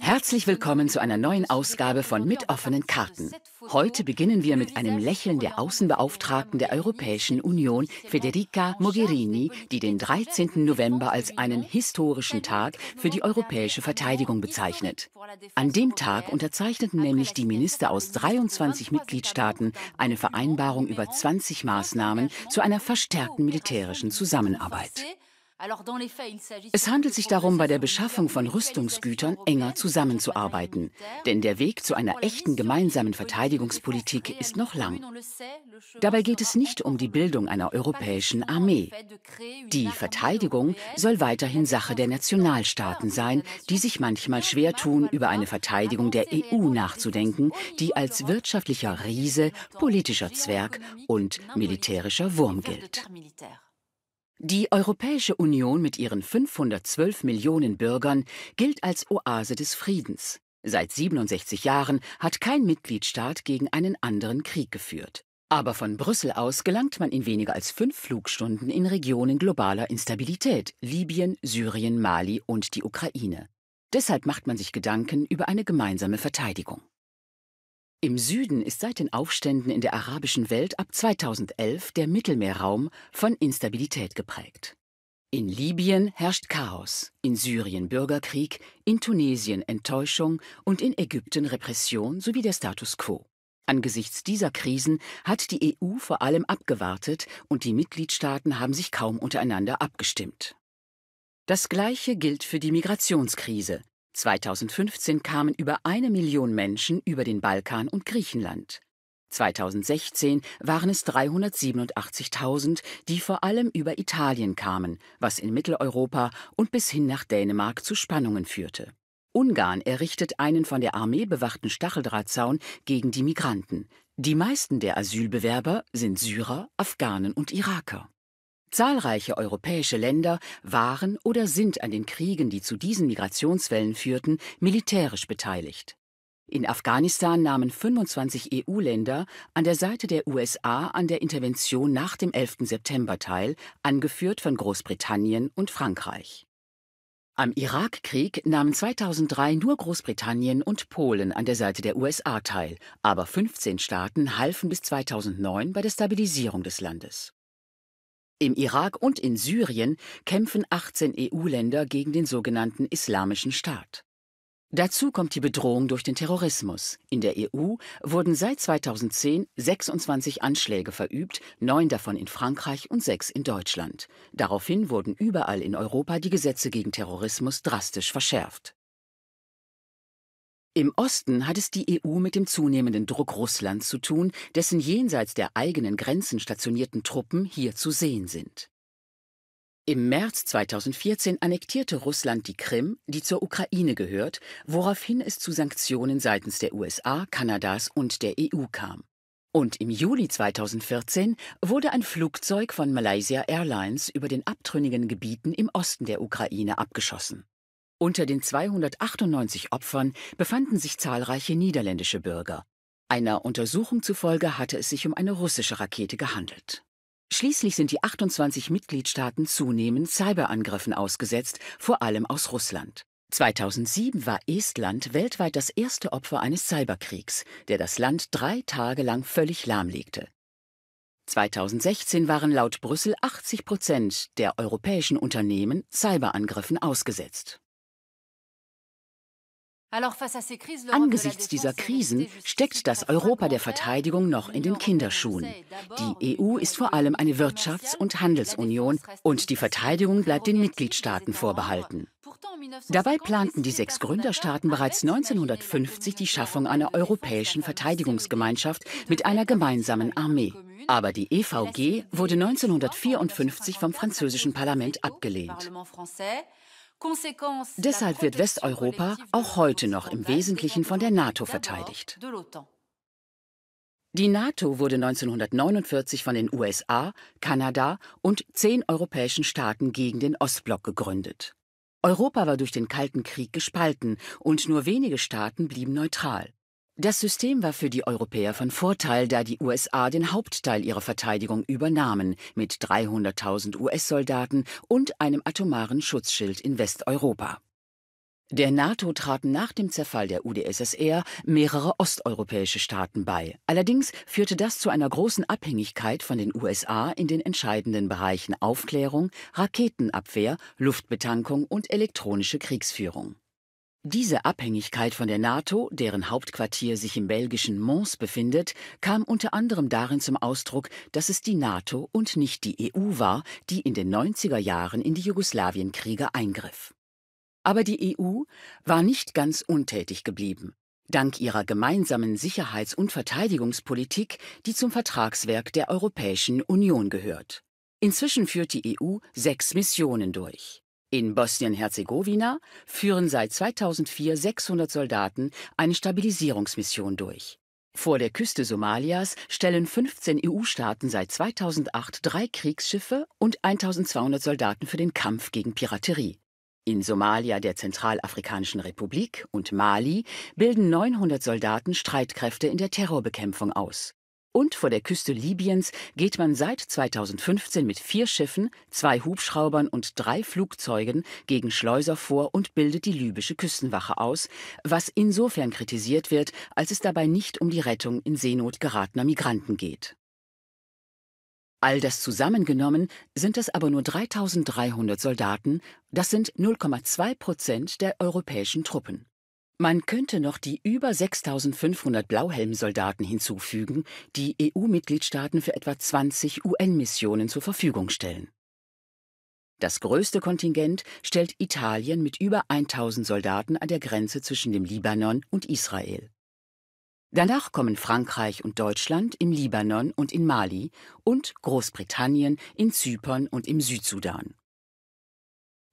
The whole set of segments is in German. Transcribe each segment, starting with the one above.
Herzlich willkommen zu einer neuen Ausgabe von Mit offenen Karten. Heute beginnen wir mit einem Lächeln der Außenbeauftragten der Europäischen Union, Federica Mogherini, die den 13. November als einen historischen Tag für die europäische Verteidigung bezeichnet. An dem Tag unterzeichneten nämlich die Minister aus 23 Mitgliedstaaten eine Vereinbarung über 20 Maßnahmen zu einer verstärkten militärischen Zusammenarbeit. Es handelt sich darum, bei der Beschaffung von Rüstungsgütern enger zusammenzuarbeiten. Denn der Weg zu einer echten gemeinsamen Verteidigungspolitik ist noch lang. Dabei geht es nicht um die Bildung einer europäischen Armee. Die Verteidigung soll weiterhin Sache der Nationalstaaten sein, die sich manchmal schwer tun, über eine Verteidigung der EU e nachzudenken, die als wirtschaftlicher Riese, politischer Zwerg und militärischer Wurm gilt. Die Europäische Union mit ihren 512 Millionen Bürgern gilt als Oase des Friedens. Seit 67 Jahren hat kein Mitgliedstaat gegen einen anderen Krieg geführt. Aber von Brüssel aus gelangt man in weniger als fünf Flugstunden in Regionen globaler Instabilität Libyen, Syrien, Mali und die Ukraine. Deshalb macht man sich Gedanken über eine gemeinsame Verteidigung. Im Süden ist seit den Aufständen in der arabischen Welt ab 2011 der Mittelmeerraum von Instabilität geprägt. In Libyen herrscht Chaos, in Syrien Bürgerkrieg, in Tunesien Enttäuschung und in Ägypten Repression sowie der Status quo. Angesichts dieser Krisen hat die EU vor allem abgewartet und die Mitgliedstaaten haben sich kaum untereinander abgestimmt. Das Gleiche gilt für die Migrationskrise, 2015 kamen über eine Million Menschen über den Balkan und Griechenland. 2016 waren es 387.000, die vor allem über Italien kamen, was in Mitteleuropa und bis hin nach Dänemark zu Spannungen führte. Ungarn errichtet einen von der Armee bewachten Stacheldrahtzaun gegen die Migranten. Die meisten der Asylbewerber sind Syrer, Afghanen und Iraker. Zahlreiche europäische Länder waren oder sind an den Kriegen, die zu diesen Migrationswellen führten, militärisch beteiligt. In Afghanistan nahmen 25 EU-Länder an der Seite der USA an der Intervention nach dem 11. September teil, angeführt von Großbritannien und Frankreich. Am Irakkrieg nahmen 2003 nur Großbritannien und Polen an der Seite der USA teil, aber 15 Staaten halfen bis 2009 bei der Stabilisierung des Landes. Im Irak und in Syrien kämpfen 18 EU-Länder gegen den sogenannten Islamischen Staat. Dazu kommt die Bedrohung durch den Terrorismus. In der EU wurden seit 2010 26 Anschläge verübt, neun davon in Frankreich und sechs in Deutschland. Daraufhin wurden überall in Europa die Gesetze gegen Terrorismus drastisch verschärft. Im Osten hat es die EU mit dem zunehmenden Druck Russlands zu tun, dessen jenseits der eigenen Grenzen stationierten Truppen hier zu sehen sind. Im März 2014 annektierte Russland die Krim, die zur Ukraine gehört, woraufhin es zu Sanktionen seitens der USA, Kanadas und der EU kam. Und im Juli 2014 wurde ein Flugzeug von Malaysia Airlines über den abtrünnigen Gebieten im Osten der Ukraine abgeschossen. Unter den 298 Opfern befanden sich zahlreiche niederländische Bürger. Einer Untersuchung zufolge hatte es sich um eine russische Rakete gehandelt. Schließlich sind die 28 Mitgliedstaaten zunehmend Cyberangriffen ausgesetzt, vor allem aus Russland. 2007 war Estland weltweit das erste Opfer eines Cyberkriegs, der das Land drei Tage lang völlig lahmlegte. 2016 waren laut Brüssel 80 Prozent der europäischen Unternehmen Cyberangriffen ausgesetzt. Angesichts dieser Krisen steckt das Europa der Verteidigung noch in den Kinderschuhen. Die EU e ist vor allem eine Wirtschafts- und Handelsunion und die Verteidigung bleibt den Mitgliedstaaten vorbehalten. Dabei planten die sechs Gründerstaaten bereits 1950 die Schaffung einer europäischen Verteidigungsgemeinschaft mit einer gemeinsamen Armee. Aber die EVG e wurde 1954 vom französischen Parlament abgelehnt. Deshalb wird Westeuropa auch heute noch im Wesentlichen von der NATO verteidigt. Die NATO wurde 1949 von den USA, Kanada und zehn europäischen Staaten gegen den Ostblock gegründet. Europa war durch den Kalten Krieg gespalten und nur wenige Staaten blieben neutral. Das System war für die Europäer von Vorteil, da die USA den Hauptteil ihrer Verteidigung übernahmen, mit 300.000 US-Soldaten und einem atomaren Schutzschild in Westeuropa. Der NATO traten nach dem Zerfall der UdSSR mehrere osteuropäische Staaten bei. Allerdings führte das zu einer großen Abhängigkeit von den USA in den entscheidenden Bereichen Aufklärung, Raketenabwehr, Luftbetankung und elektronische Kriegsführung. Diese Abhängigkeit von der NATO, deren Hauptquartier sich im belgischen Mons befindet, kam unter anderem darin zum Ausdruck, dass es die NATO und nicht die EU war, die in den 90er Jahren in die Jugoslawienkriege eingriff. Aber die EU war nicht ganz untätig geblieben. Dank ihrer gemeinsamen Sicherheits- und Verteidigungspolitik, die zum Vertragswerk der Europäischen Union gehört. Inzwischen führt die EU sechs Missionen durch. In Bosnien-Herzegowina führen seit 2004 600 Soldaten eine Stabilisierungsmission durch. Vor der Küste Somalias stellen 15 EU-Staaten seit 2008 drei Kriegsschiffe und 1200 Soldaten für den Kampf gegen Piraterie. In Somalia, der Zentralafrikanischen Republik und Mali bilden 900 Soldaten Streitkräfte in der Terrorbekämpfung aus und vor der Küste Libyens geht man seit 2015 mit vier Schiffen, zwei Hubschraubern und drei Flugzeugen gegen Schleuser vor und bildet die libysche Küstenwache aus, was insofern kritisiert wird, als es dabei nicht um die Rettung in Seenot geratener Migranten geht. All das zusammengenommen sind es aber nur 3300 Soldaten, das sind 0,2 Prozent der europäischen Truppen. Man könnte noch die über 6500 Blauhelmsoldaten hinzufügen, die EU-Mitgliedstaaten für etwa 20 UN-Missionen zur Verfügung stellen. Das größte Kontingent stellt Italien mit über 1000 Soldaten an der Grenze zwischen dem Libanon und Israel. Danach kommen Frankreich und Deutschland im Libanon und in Mali und Großbritannien in Zypern und im Südsudan.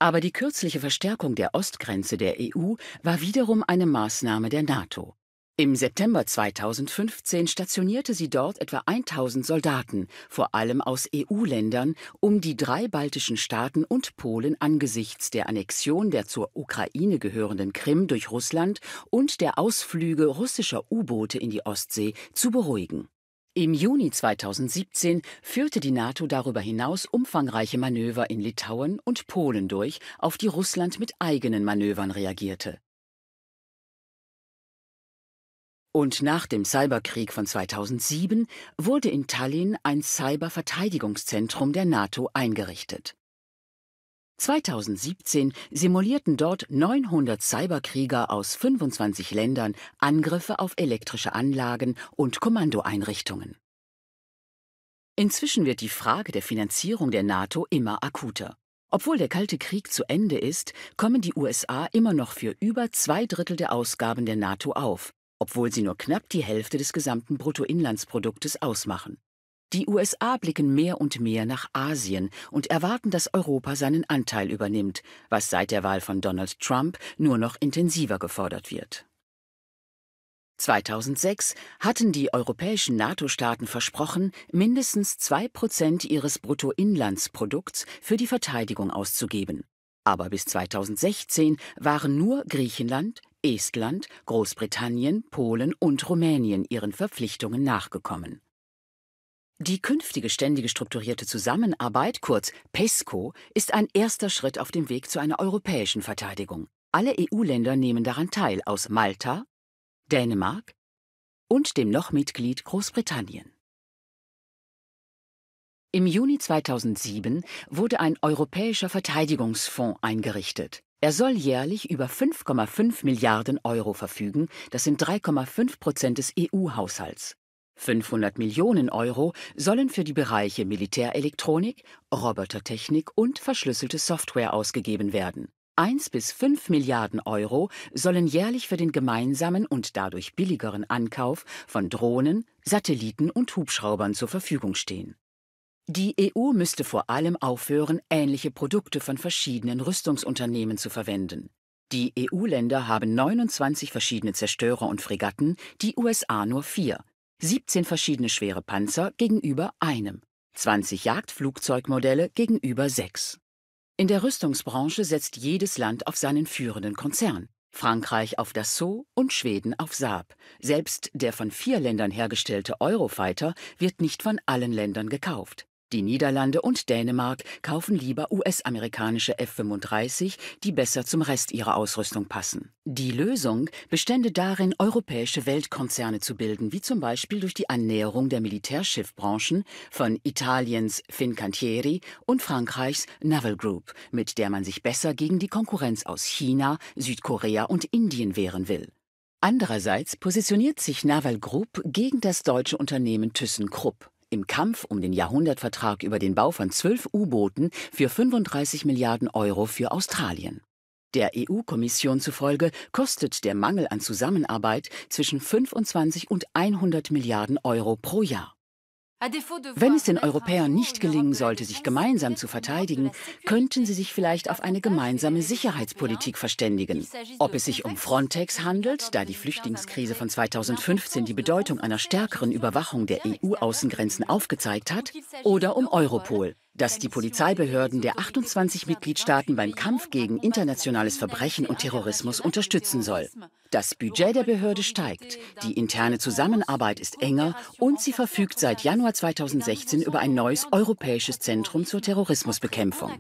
Aber die kürzliche Verstärkung der Ostgrenze der EU war wiederum eine Maßnahme der NATO. Im September 2015 stationierte sie dort etwa 1000 Soldaten, vor allem aus EU-Ländern, um die drei baltischen Staaten und Polen angesichts der Annexion der zur Ukraine gehörenden Krim durch Russland und der Ausflüge russischer U-Boote in die Ostsee zu beruhigen. Im Juni 2017 führte die NATO darüber hinaus umfangreiche Manöver in Litauen und Polen durch, auf die Russland mit eigenen Manövern reagierte. Und nach dem Cyberkrieg von 2007 wurde in Tallinn ein Cyberverteidigungszentrum der NATO eingerichtet. 2017 simulierten dort 900 Cyberkrieger aus 25 Ländern Angriffe auf elektrische Anlagen und Kommandoeinrichtungen. Inzwischen wird die Frage der Finanzierung der NATO immer akuter. Obwohl der Kalte Krieg zu Ende ist, kommen die USA immer noch für über zwei Drittel der Ausgaben der NATO auf, obwohl sie nur knapp die Hälfte des gesamten Bruttoinlandsproduktes ausmachen. Die USA blicken mehr und mehr nach Asien und erwarten, dass Europa seinen Anteil übernimmt, was seit der Wahl von Donald Trump nur noch intensiver gefordert wird. 2006 hatten die europäischen NATO-Staaten versprochen, mindestens 2% ihres Bruttoinlandsprodukts für die Verteidigung auszugeben. Aber bis 2016 waren nur Griechenland, Estland, Großbritannien, Polen und Rumänien ihren Verpflichtungen nachgekommen. Die künftige ständige strukturierte Zusammenarbeit, kurz PESCO, ist ein erster Schritt auf dem Weg zu einer europäischen Verteidigung. Alle EU-Länder nehmen daran teil, aus Malta, Dänemark und dem noch Mitglied Großbritannien. Im Juni 2007 wurde ein europäischer Verteidigungsfonds eingerichtet. Er soll jährlich über 5,5 Milliarden Euro verfügen, das sind 3,5 Prozent des EU-Haushalts. 500 Millionen Euro sollen für die Bereiche Militärelektronik, Robotertechnik und verschlüsselte Software ausgegeben werden. 1 bis 5 Milliarden Euro sollen jährlich für den gemeinsamen und dadurch billigeren Ankauf von Drohnen, Satelliten und Hubschraubern zur Verfügung stehen. Die EU müsste vor allem aufhören, ähnliche Produkte von verschiedenen Rüstungsunternehmen zu verwenden. Die EU-Länder haben 29 verschiedene Zerstörer und Fregatten, die USA nur vier. 17 verschiedene schwere Panzer gegenüber einem, 20 Jagdflugzeugmodelle gegenüber sechs. In der Rüstungsbranche setzt jedes Land auf seinen führenden Konzern. Frankreich auf Dassault und Schweden auf Saab. Selbst der von vier Ländern hergestellte Eurofighter wird nicht von allen Ländern gekauft. Die Niederlande und Dänemark kaufen lieber US-amerikanische F-35, die besser zum Rest ihrer Ausrüstung passen. Die Lösung bestände darin, europäische Weltkonzerne zu bilden, wie zum Beispiel durch die Annäherung der Militärschiffbranchen von Italiens Fincantieri und Frankreichs Naval Group, mit der man sich besser gegen die Konkurrenz aus China, Südkorea und Indien wehren will. Andererseits positioniert sich Naval Group gegen das deutsche Unternehmen ThyssenKrupp. Im Kampf um den Jahrhundertvertrag über den Bau von zwölf U-Booten für 35 Milliarden Euro für Australien. Der EU-Kommission zufolge kostet der Mangel an Zusammenarbeit zwischen 25 und 100 Milliarden Euro pro Jahr. Wenn es den Europäern nicht gelingen sollte, sich gemeinsam zu verteidigen, könnten sie sich vielleicht auf eine gemeinsame Sicherheitspolitik verständigen. Ob es sich um Frontex handelt, da die Flüchtlingskrise von 2015 die Bedeutung einer stärkeren Überwachung der EU-Außengrenzen aufgezeigt hat, oder um Europol dass die Polizeibehörden der 28 Mitgliedstaaten beim Kampf gegen internationales Verbrechen und Terrorismus unterstützen soll. Das Budget der Behörde steigt, die interne Zusammenarbeit ist enger und sie verfügt seit Januar 2016 über ein neues europäisches Zentrum zur Terrorismusbekämpfung.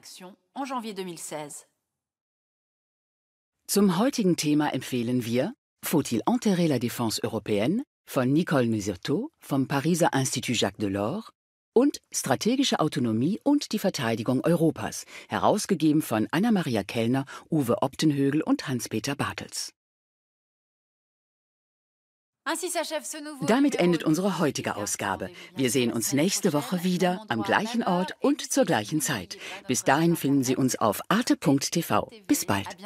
Zum heutigen Thema empfehlen wir Faut-il enterrer la défense européenne von Nicole Muserteau vom Pariser Institut Jacques Delors und Strategische Autonomie und die Verteidigung Europas, herausgegeben von Anna-Maria Kellner, Uwe Optenhögel und Hans-Peter Bartels. Damit endet unsere heutige Ausgabe. Wir sehen uns nächste Woche wieder am gleichen Ort und zur gleichen Zeit. Bis dahin finden Sie uns auf arte.tv. Bis bald.